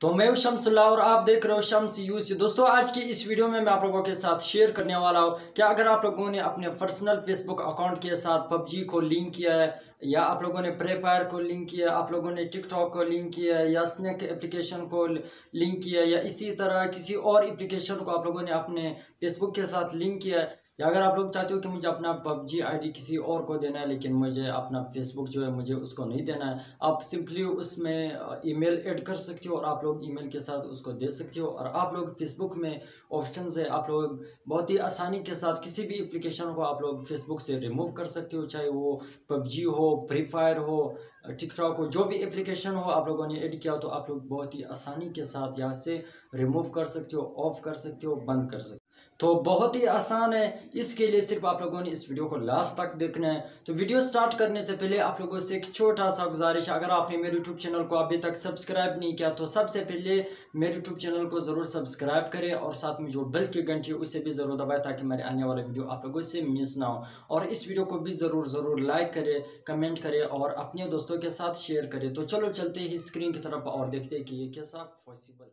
तो मैं हूँ शमसुल्ला और आप देख रहे हो शम्स यू से दोस्तों आज की इस वीडियो में मैं आप लोगों के साथ शेयर करने वाला हूँ कि अगर आप लोगों ने अपने पर्सनल फेसबुक अकाउंट के साथ पबजी को लिंक किया है या आप लोगों ने प्रे फायर को लिंक किया आप लोगों ने टिकटॉक को लिंक किया है या स्नैक एप्लीकेशन को लिंक किया या इसी तरह किसी और एप्लीकेशन को आप लोगों ने अपने फेसबुक के साथ लिंक किया है या अगर आप लोग चाहते हो कि मुझे अपना पबजी आईडी किसी और को देना है लेकिन मुझे अपना फेसबुक जो है मुझे उसको नहीं देना है आप सिंपली उसमें ईमेल ऐड कर सकते हो और आप लोग ईमेल के साथ उसको दे सकते हो और आप लोग फेसबुक में ऑप्शन है आप लोग बहुत ही आसानी के साथ किसी भी एप्लीकेशन को आप लोग फेसबुक से रिमूव कर सकते हो चाहे वो पबजी हो फ्री फायर हो टिकटॉक हो जो भी एप्लीकेशन हो आप लोगों ने ऐड किया तो आप लोग बहुत ही आसानी के साथ यहाँ से रिमूव कर सकते हो ऑफ कर सकते हो बंद कर सकते हो तो बहुत ही आसान है इसके लिए सिर्फ आप लोगों ने इस वीडियो को लास्ट तक देखना है तो वीडियो स्टार्ट करने से पहले आप लोगों से एक छोटा सा गुजारिश अगर आपने मेरे यूट्यूब चैनल को अभी तक सब्सक्राइब नहीं किया तो सबसे पहले मेरे यूट्यूब चैनल को ज़रूर सब्सक्राइब करें और साथ में जो बेल की घंटी उसे भी ज़रूर दबाए ताकि मेरे आने वाले वीडियो आप लोगों से मिस ना हो और इस वीडियो को भी ज़रूर ज़रूर लाइक करें कमेंट करें और अपने दोस्तों के साथ शेयर करें तो चलो चलते ही स्क्रीन की तरफ और देखते हैं कि ये कैसा पॉसिबल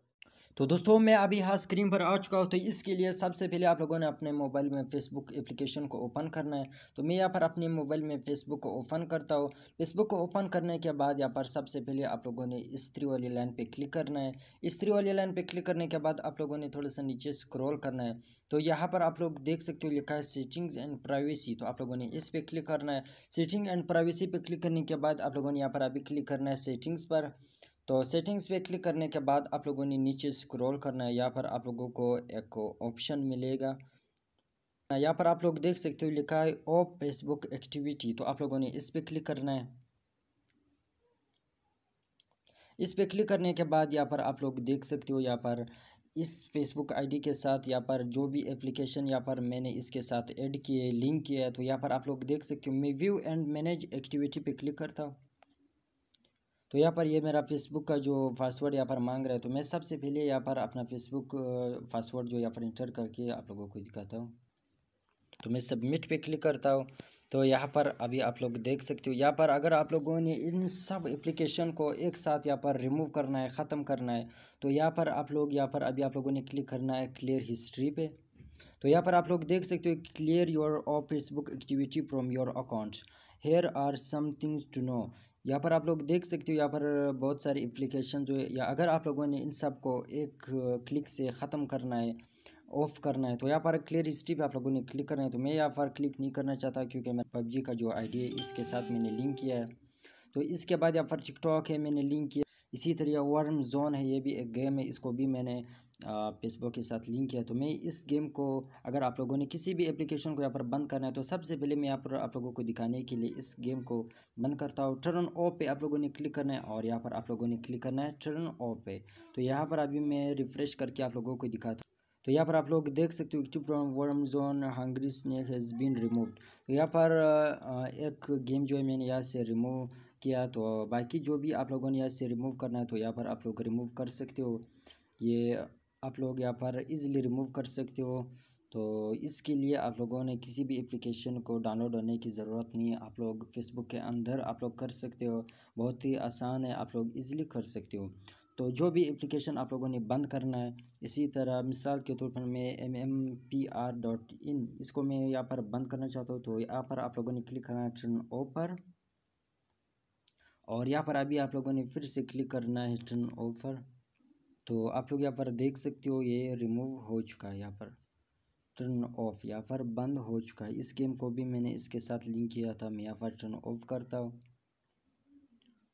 तो दोस्तों मैं अभी हाँ स्क्रीन पर आ चुका हूँ तो इसके लिए सबसे पहले आप लोगों ने अपने मोबाइल में फेसबुक एप्लीकेशन को ओपन करना है तो मैं यहाँ पर अपने मोबाइल में फेसबुक को ओपन करता हूँ फेसबुक को ओपन करने के बाद यहाँ पर सबसे पहले आप लोगों ने स्त्री वाली लाइन पर क्लिक करना है स्त्री वाली लाइन पर क्लिक करने के बाद आप लोगों ने थोड़ा सा नीचे स्क्रॉल करना है तो यहाँ पर आप लोग देख सकते हो लिखा है सेटिंग्स एंड प्राइवेसी तो आप लोगों ने इस पर क्लिक करना है सेटिंग एंड प्राइवेसी पर क्लिक करने के बाद आप लोगों ने यहाँ पर अभी क्लिक करना है सेटिंग्स पर तो सेटिंग्स पे क्लिक करने के बाद आप लोगों ने नीचे स्क्रॉल करना है यहाँ पर आप लोगों को एक ऑप्शन मिलेगा यहाँ पर आप लोग देख सकते हो लिखा है ऑफ फेसबुक एक्टिविटी तो आप लोगों ने इस पर क्लिक करना है इस पर क्लिक करने के बाद यहाँ पर आप लोग देख सकते हो यहाँ पर इस फेसबुक आईडी के साथ यहाँ पर जो भी एप्लीकेशन यहाँ पर मैंने इसके साथ ऐड किए लिंक किया है तो यहाँ पर आप लोग देख सकते हो मैं व्यू एंड मैनेज एक्टिविटी पे क्लिक करता हूँ तो यहाँ पर ये मेरा फेसबुक का जो पासवर्ड यहाँ पर मांग रहा है तो मैं सबसे पहले यहाँ पर अपना फेसबुक पासवर्ड जो यहाँ पर इंटर करके आप लोगों को दिखाता हूँ तो मैं सबमिट पे क्लिक करता हूँ तो यहाँ पर अभी आप लोग देख सकते हो यहाँ पर अगर आप लोगों ने इन सब एप्लीकेशन को एक साथ यहाँ पर रिमूव करना है ख़त्म करना है तो यहाँ पर आप लोग यहाँ पर अभी आप लोगों ने क्लिक करना है क्लियर हिस्ट्री पे तो यहाँ पर आप लोग देख सकते हो clear your off Facebook activity from your account here are some things to know यहाँ पर आप लोग देख सकते हो यहाँ पर बहुत सारे एप्लीकेशन जो है या अगर आप लोगों ने इन सब को एक क्लिक से ख़त्म करना है ऑफ़ करना है तो यहाँ पर क्लियर हिस्ट्री पे आप लोगों ने क्लिक करना है तो मैं यहाँ पर क्लिक नहीं करना चाहता क्योंकि मैं पबजी का जो आईडी है इसके साथ मैंने लिंक किया है तो इसके बाद यहाँ पर टिकटॉक है मैंने लिंक किया इसी तरह वर्म जोन है ये भी एक गेम है इसको भी मैंने फेसबुक के साथ लिंक किया तो मैं इस गेम को अगर आप लोगों ने किसी भी एप्लीकेशन को यहाँ पर बंद करना है तो सबसे पहले मैं यहाँ पर आप लोगों को दिखाने के लिए इस गेम को बंद करता हूँ टर्न ऑफ पे आप लोगों ने क्लिक करना है और यहाँ पर आप लोगों ने क्लिक करना है टर्न ऑफ पे तो यहाँ पर अभी मैं रिफ्रेश करके आप लोगों को दिखाता हूँ तो यहाँ पर आप लोग देख सकते हो active from worm zone hungry snake has been removed तो यहाँ पर एक गेम जो है मैंने यहाँ से रिमूव किया तो बाकी जो भी आप लोगों ने यहाँ से रिमूव करना है तो यहाँ पर आप लोग रिमूव कर सकते हो ये आप लोग यहाँ पर इजीली रिमूव कर सकते हो तो इसके लिए आप लोगों ने किसी भी एप्लीकेशन को डाउनलोड होने की ज़रूरत नहीं है आप लोग फेसबुक के अंदर आप लोग कर सकते हो बहुत ही आसान है आप लोग इजीली कर सकते हो तो जो भी एप्लीकेशन आप लोगों ने बंद करना है इसी तरह मिसाल के तौर पर मैं M M P R dot in इसको मैं यहाँ पर बंद करना चाहता हूँ तो यहाँ पर आप लोगों ने क्लिक करना है टर्न ओ पर और यहाँ पर अभी आप लोगों ने फिर से क्लिक करना है टर्न ऑफर तो आप लोग यहाँ पर देख सकते हो ये रिमूव हो चुका है यहाँ पर टर्न ऑफ यहाँ पर बंद हो चुका है इस गेम को भी मैंने इसके साथ लिंक किया था मैं यहाँ पर टर्न ऑफ करता हूँ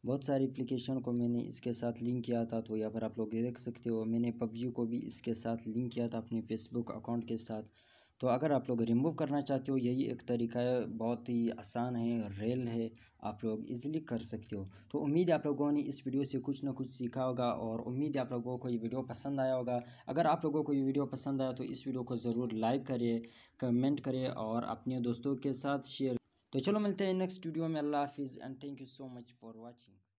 बहुत सारी एप्लीकेशन को मैंने इसके साथ लिंक किया था तो यहाँ पर आप लोग देख सकते हो मैंने पबजी को भी इसके साथ लिंक किया था अपने फेसबुक अकाउंट के साथ तो अगर आप लोग रिमूव करना चाहते हो यही एक तरीका है बहुत ही आसान है रेल है आप लोग इजीली कर सकते हो तो उम्मीद है आप लोगों ने इस वीडियो से कुछ ना कुछ सीखा होगा और उम्मीद है आप लोगों को ये वीडियो पसंद आया होगा अगर आप लोगों को ये वीडियो पसंद आया तो इस वीडियो को ज़रूर लाइक करिए कमेंट करिए और अपने दोस्तों के साथ शेयर तो चलो मिलते हैं नेक्स्ट वीडियो में अल्लाह हाफिज़ and thank you so much for watching